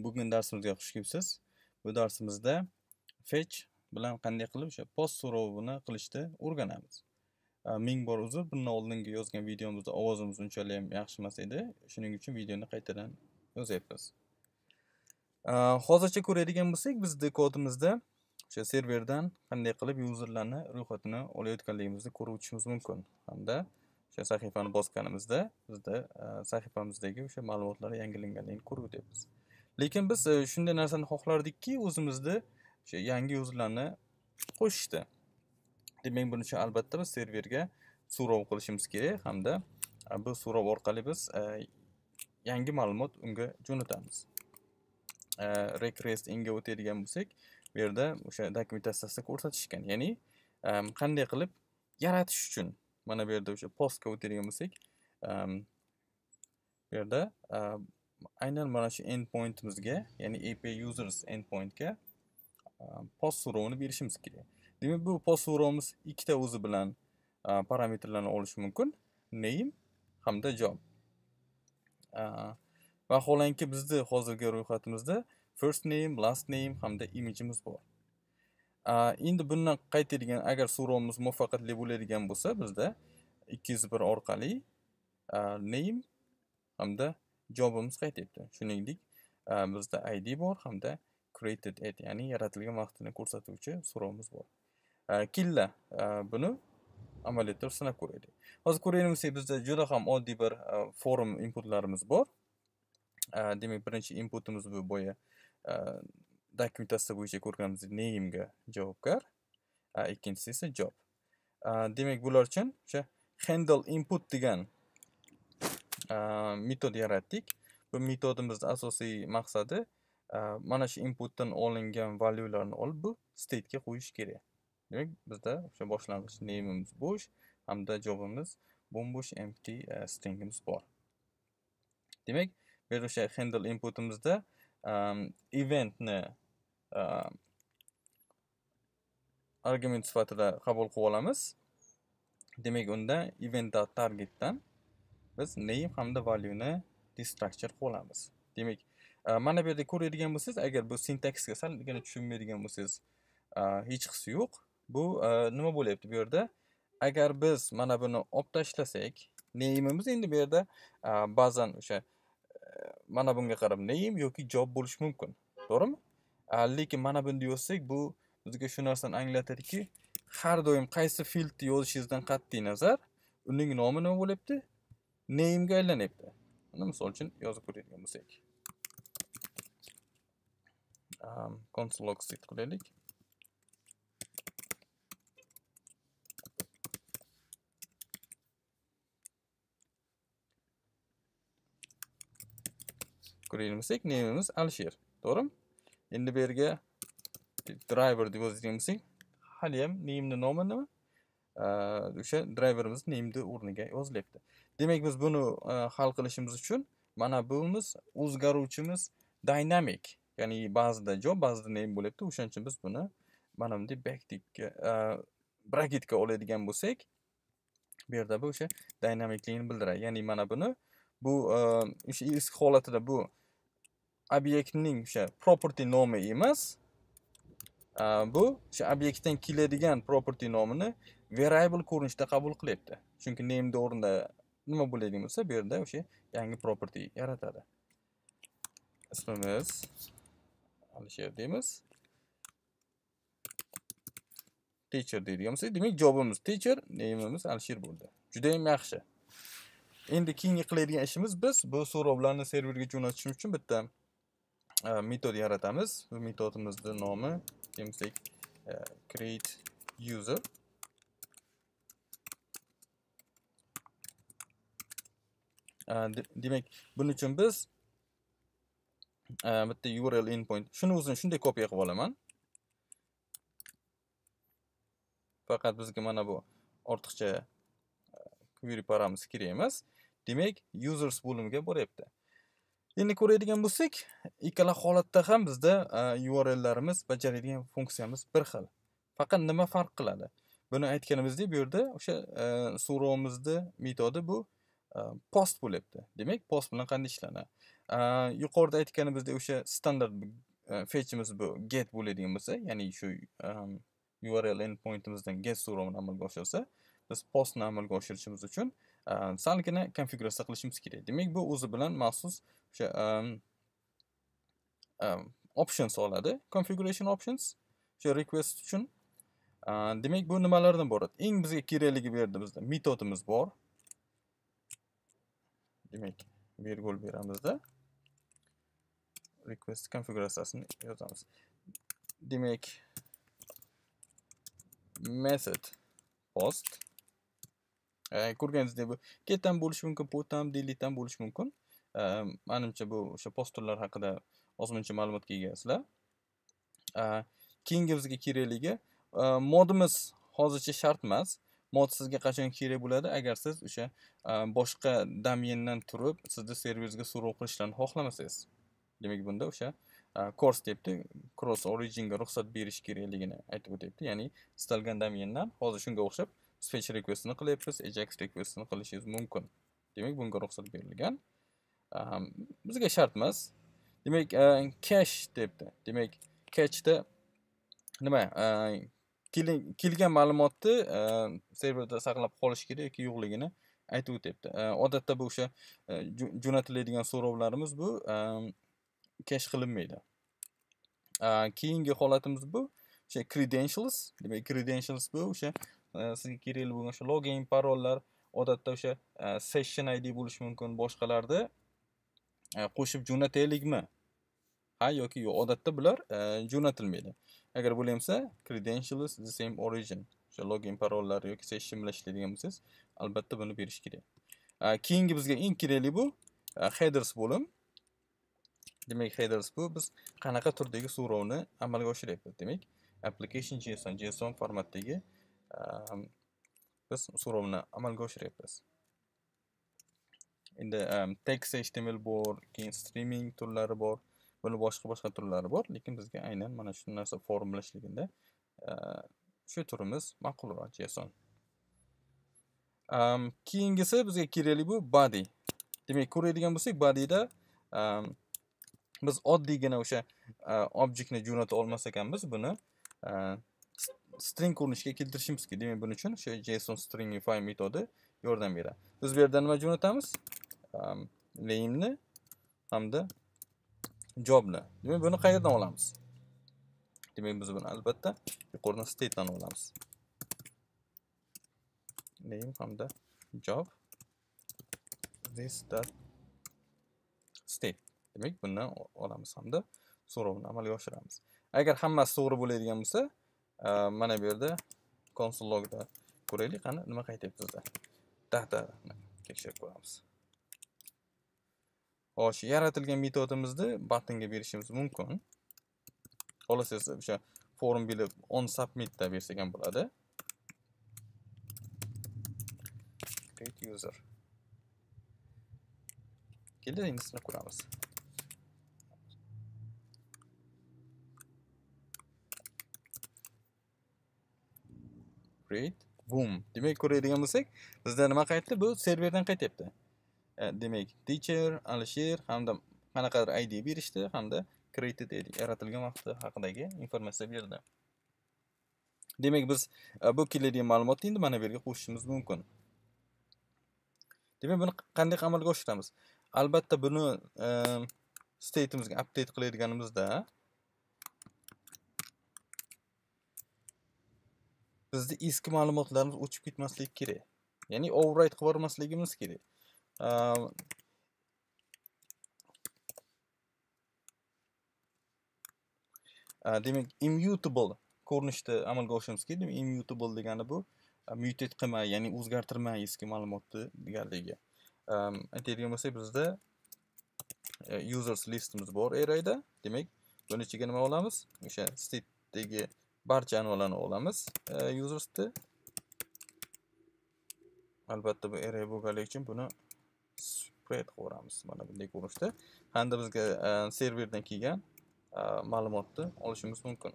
bugun darsimizga xush kelibsiz bu darsimizda fetch bilan qanday qilib o'sha post so'rovini qilishni o'rganamiz ming bor uzr bundan oldingi yozgan videomizda ovozimiz unchalik ham yaxshi emas edi shuning uchun videoni qaytadan yozyapmiz hozircha ko'radigan bo'lsak bizni kodimizda o'sha serverdan qanday qilib yuzerlarni ro'yxatini olayotganligimizni ko'rib o'tishimiz mumkin hamda o'sha sahifani bosganimizda bizda sahifamizdagi o'sha ma'lumotlar yangilanganligini ko'rib o'tyapmiz lekin biz e, shunday narsani xohlardikki o'zimizda o'sha yangi yuzlarni qo'shishdi demak buning uchun albatta biz serverga so'rov qilishimiz kerak hamda bu so'rov orqali biz e, yangi ma'lumot unga jo'natamiz e, request inga o'tadigan bo'lsak bu yerda o'sha dokumentatsiyasida ko'rsatishgan ya'ni qanday qilib yaratish uchun mana bu yerda o'sha postga o'tadigan bo'lsak bu yerda aynan mana shu endpointimizga ya'ni ap users endpointga post so'rovini berishimiz kerak demak bu post so'rovimiz ikkita o'zi bilan parametrlarni olishi mumkin name hamda job vaholanki bizni hozirgi ro'yxatimizda first name last name hamda imijimiz bor endi bundan qaytadigan agar so'rovimiz muvaffaqiyatli bo'ladigan bo'lsa bizda ikki yuz bir orqali name hamda javobimiz qaytayapti etdi shuningdek e, bizda id bor hamda created at ya'ni yaratilgan vaqtini ko'rsatuvchi so'rovimiz bor e, killa e, buni amaliyotda sinab ko'raylik hozir ko'raylik desak bizda juda ham oddiy bir forum inputlarimiz bor demak birinchi inputimiz bu boya dokumentatsiya bo'yicha ko'rganimizdek name'ga javobgar ikkinchisi esa job demak bular uchun o'sha handle input degan metod yaratdik bu metodimizni asosiy maqsadi mana shu inputdan olingan valyularni olib bu statega qo'yish kerak demak bizda o'sha boshlang'ich nameimiz bo'sh hamda jobimiz bo'mbo'sh empty э, stringimiz bor demak bu yerda o'sha handle inputimizda eventni argument sifatida qabul qilib olamiz demak unda event targetdan biz name hamda value ni destructure qilamiz demak e, mana bu yerda ko'radigan bo'lsangiz agar bu sintaksga salgina tushunmaydigan bo'lsangiz e, hech qisi yo'q bu e, nima bo'lyapti bu yerda agar biz mana buni olib tashlasak nameimiz endi bu yerda ba'zan o'sha mana bunga qarab name yoki job bo'lishi mumkin to'g'rimi lekin mana bunda yozsak bu bizga shu narsani anglatadiki har doim qaysi fieldni yozishingizdan qat'iy nazar uning nomi nima bo'lyapti name aylanyapti mana misol uchun yozib ko'radigan bo'lsak um, console log set qilaylik ko'raylik nameimiz alisher to'g'rimi endi bu yerga driver deb yozadigan bo'lsak haliyam nameni nomi nima o'sha driverimiz name'ni o'rniga yozilyapti demak biz buni hal qilishimiz uchun mana buimiz o'zgaruvchimiz dynamic ya'ni ba'zida job ba'zida name bo'lyapti o'shaning uchun biz buni mana bunday backtikka braketga oladigan bo'lsak bu yerda bu o'sha dynamicligini bildiradi ya'ni mana buni bu o'sha eski holatida bu obyektning o'sha property nomi emas bu o'sha obyektdan keladigan property nomini variable ko'rinishda qabul qilyapti chunki nameni o'rnida nima bo'ladigan bo'lsa bu yerda o'sha yangi property yaratadi ismimiz alisher deymiz teacher deydigan bo'lsak demak jobimiz teacher nameimiz alisher bo'ldi juda yam yaxshi endi keyingi qiladigan ishimiz biz bu so'rovlarni serverga jo'natish uchun bitta e, metod yaratamiz bu metodimizni nomi desak e, create user demak buning uchun biz e, bitta url endpoint shuni o'zini shunday kopiya qilib olaman faqat bizga mana bu ortiqcha e, query paramiz kerak emas demak users bo'limiga boryapti endi ko'radigan bo'lsak ikkala holatda ham bizda e, urllarimiz bajaradigan funksiyamiz bir xil faqat nima farq qiladi buni aytganimizdek bu yerda o'sha so'rovimizni metodi bu post э, bo'lyapti demak post bilan qanday ishlanadi э, yuqorida aytganimizdek o'sha standart э, fetchimiz bu get bo'ladigan bo'lsa ya'ni shu url endpointimizdan get so'rovini amalga oshirsa biz postni amalga oshirishimiz uchun salgina konfiguratsiya qilishimiz kerak demak bu o'zi bilan maxsus o'sha options oladi configuration options o'sha request uchun demak bu nimalardan iborat eng bizga kerakligi bu yerda bizda metodimiz bor demak vergul beramizda request konfiguratsiyasini yozamiz demak method post e, ko'rganingizdek bu get buluş mümkün mumkin put ham delete ham mumkin bu o'sha postlar hakkında haqida ozmuncha ma'lumotga egasizlar e, keyingi bizga kerakligi e, modimiz hozircha shart emas mod sizga qachon kerak bo'ladi agar siz o'sha e, boshqa domendan turib sizni servisga so'rov qilishlarini xohlamasangiz demak bunda o'sha kors e, deyapti cross originga ruxsat berish kerakligini aytib o'tyapti ya'ni istalgan domendan hozir shunga o'xshab fetch requestini qilyapsiz ajax requestini qilishingiz mumkin demak bunga ruxsat berilgan e, bizga shart emas demak cache debdi demak cachda nima kelgan ma'lumotni e, serverda saqlab qolish kerak yoki yo'qligini aytib o'tyapti e, odatda bu o'sha e, jo'natiladigan so'rovlarimiz bu kesh qilinmaydi keyingi holatimiz bu o'sha credentials demak credentials bu o'sha sizga kerakli bo'lgan o'sha login parollar odatda o'sha session id bo'lishi mumkin boshqalarni qo'shib jo'nataylikmi ha yoki yo'q odatda bular jo'natilmaydi agar bo'lyapsa credentials the same origin o'sha login parollari yoki session bilan ishlaydigan bo'lsangiz albatta buni berish kerak keyingi bizga eng kerakli bu headers bo'lim demak headers bu biz qanaqa turdagi so'rovni amalga oshiryapmiz demak application json json formatdagi biz so'rovni amalga oshiryapmiz endi um, text html bor keyin streaming turlari bor buni boshqa boshqa turlari bor lekin bizga aynan mana shu narsa formulashligida shu turimiz ma'qulroq json um, keyingisi bizga kerakli bu body demak ko'radigan bo'lsak bodyda um, biz oddiygina o'sha uh, objektni jo'nata olmas ekanmiz buni uh, string ko'rinishiga keltirishimiz kerak demak buning uchun o'sha json stringify metodi yordam beradi biz bu yerda nima jo'natamiz um, name'ni hamda javoblar demak buni qayerdan olamiz demak biz buni albatta yuqoridan statedan olamiz name hamda job this state demak bundan olamiz hamda so'rovni amalga oshiramiz agar hammasi to'g'ri bo'ladigan bo'lsa e, mana bu yerda console logda ko'raylik qani nima qaytyapti bizda data tekshirib ko'ramiz hoş şey, yaratilgan metodimizni batnga berishimiz mumkin xohlasangiz o'sha şey, forum bilib on submitda bersak ham bo'ladi create user keldi ingisini kuramız. create boom demak ko'radigan bo'lsak bizda nima qaytdi bu serverdan qaytyapti E, demak teacher alisher hamda qanaqadir id berishdi hamda created yaratilgan vaqti haqidagi informatsiya berdi demak biz e, bu keladigan ma'lumotni endi mana bu yerga qo'shishimiz mumkin demak buni qanday amalga oshiramiz albatta buni e, stateimizga update qilayotganimizda bizni eski ma'lumotlarimiz o'chib ketmasligi kerak ya'ni override qilib yubormasligimiz kerak Um, demak immutable ko'rinishda amalga oshiramiz kerak demak immutable degani bu mutate qilmay ya'ni o'zgartirma eski ma'lumotni deganligi aytadigan bo'lsak bizda e, users listimiz bor arrayda demak buni ichiga nima olamiz o'sha statedagi barcha anvalarni olamiz e, usersni albatta bu array bo'lganligi uchun buni create qilaveramiz mana bunday ko'rinishda hamda bizga e, serverdan kelgan e, ma'lumotni olishimiz mumkin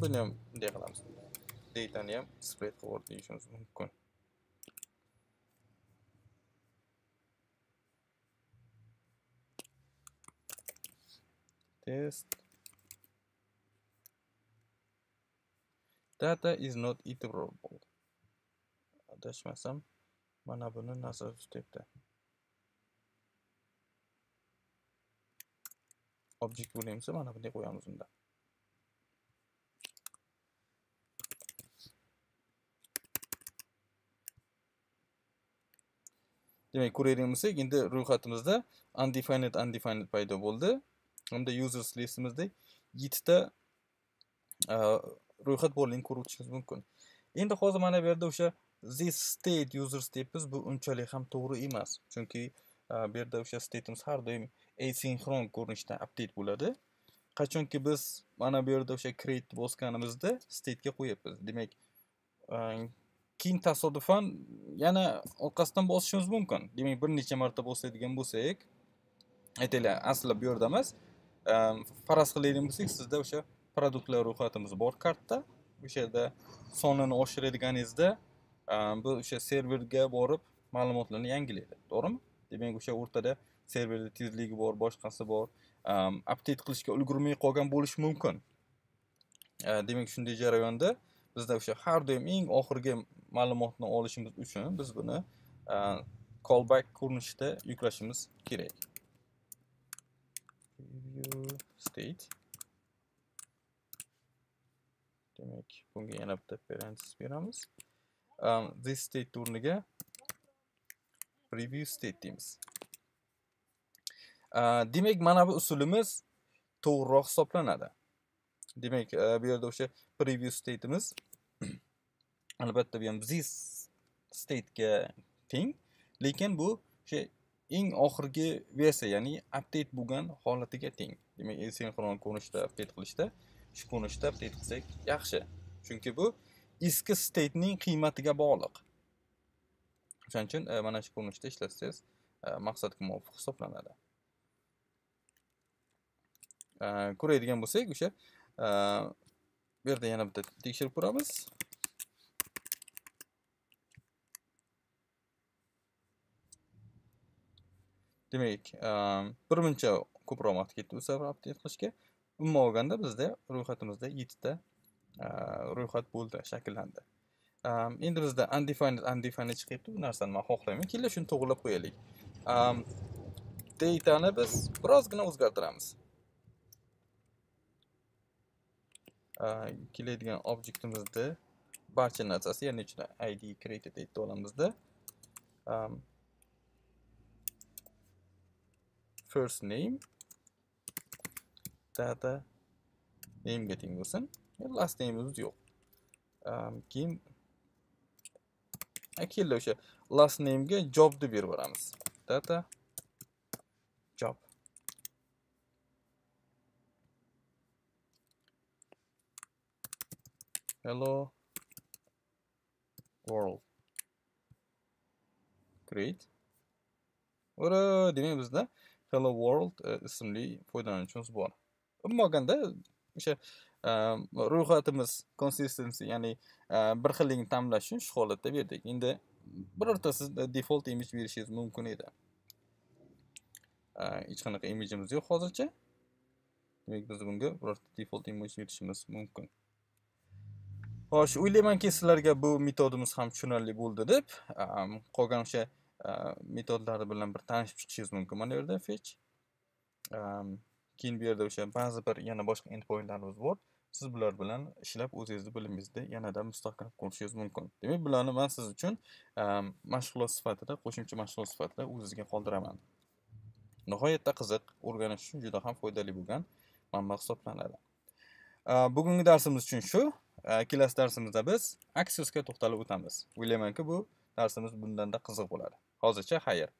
buni ham bunday qilamiz datani ham spread qilib deyishimiz mumkin test data is not iterable adashmasam mana buni nazarda tutyapti object bo'lyapsa mana bunday qo'yamiz unda demak ko'radigan bo'lsak endi ro'yxatimizda undefined undefined paydo bo'ldi hamda users listimizda yettita uh, ro'yxat borligini ko'rib mumkin endi hozir mana bu yerda o'sha this state users deb bu unchalik ham to'g'ri emas chunki e, bu yerda o'sha stateimiz har doim asinxron ko'rinishda update bo'ladi qachonki biz mana bu yerda o'sha create bosganimizda statega qo'yapmiz demak e, keyin tasodifan yana orqasidan bosishimiz mumkin demak bir necha marta bosadigan bo'lsak aytaylik aslida bu yerda emas e, faraz qiladigan bo'lsak sizda o'sha produktlar ro'yxatimiz bor kartda o'sha yerda sonini oshiradiganingizda bu o'sha serverga borib ma'lumotlarni yangilaydi to'g'rimi demak o'sha o'rtada serverda tezligi bor boshqasi bor update qilishga ulgurmay qolgan bo'lishi mumkin demak shunday jarayonda bizda o'sha har doim eng oxirgi ma'lumotni olishimiz uchun biz buni callback ko'rinishida yuklashimiz kerak state demak bunga yana bitta parentes beramiz um, this state o'rniga preview state deymiz uh, demak mana bu usulimiz to'g'riroq hisoblanadi demak uh, bu yerda o'sha preview stateimiz albatta bu ham this statega teng lekin bu o'sha eng oxirgi versiya ya'ni update bo'lgan holatiga teng demak sinxron ko'rinishda update qilishda shu ko'rinishda update qilsak yaxshi chunki bu iski statening qiymatiga bog'liq o'shaning uchun e, mana shu ko'rinishda ishlatsangiz e, maqsadga muvofiq hisoblanadi e, ko'raydigan bo'lsak o'sha bu yerda yana bitta tekshirib ko'ramiz demak muncha ko'proq vaqt ketdi bu safar update qilishga umuman olganda bizda ro'yxatimizda yettita Э, ro'yxat bo'ldi shakllandi endi bizda undefined undefined chiqyapti bu narsani man xohlayman keling shuni to'g'irlab qo'yaylik datani biz birozgina o'zgartiramiz э, keladigan obyektimizni barcha narsasi ya'ni ichida id created data olamizda first name data ga teng bo'lsin last nameimiz yo'q keyin keldi o'sha last namega job deb berib yuboramiz data job hello world create Ora, demak bizda hello world ismli foydalanuvchimiz bor umuman olganda o'sha Э, ro'yxatimiz konsistensi ya'ni э, bir xilligini ta'minlash uchun shu holatda berdik endi birorta siz e, default imij berishingiz mumkin edi э, hech qanaqa imijimiz yo'q hozircha demak biz bunga birorta default imij berishimiz mumkin xo'sh o'ylaymanki sizlarga bu metodimiz ham tushunarli bo'ldi deb qolgan o'sha e, metodlari bilan bir tanishib chiqishingiz mumkin mana bu yerda fetch keyin bu yerda o'sha ba'zi bir yana boshqa endpointlarimiz bor siz bular bilan ishlab o'zingizni bilimingizni yanada mustahkam ko'rishingiz mumkin demak bularni man siz uchun ehm, mashg'ulot sifatida qo'shimcha mashg'ulot sifatida o'zizga qoldiraman nihoyatda qiziq o'rganish uchun juda ham foydali bo'lgan manba hisoblanadi ehm, bugungi darsimiz uchun shu ehm, kelasi darsimizda biz aksiyosga to'xtalib o'tamiz o'ylaymanki bu darsimiz bundanda qiziq bo'ladi hozircha xayr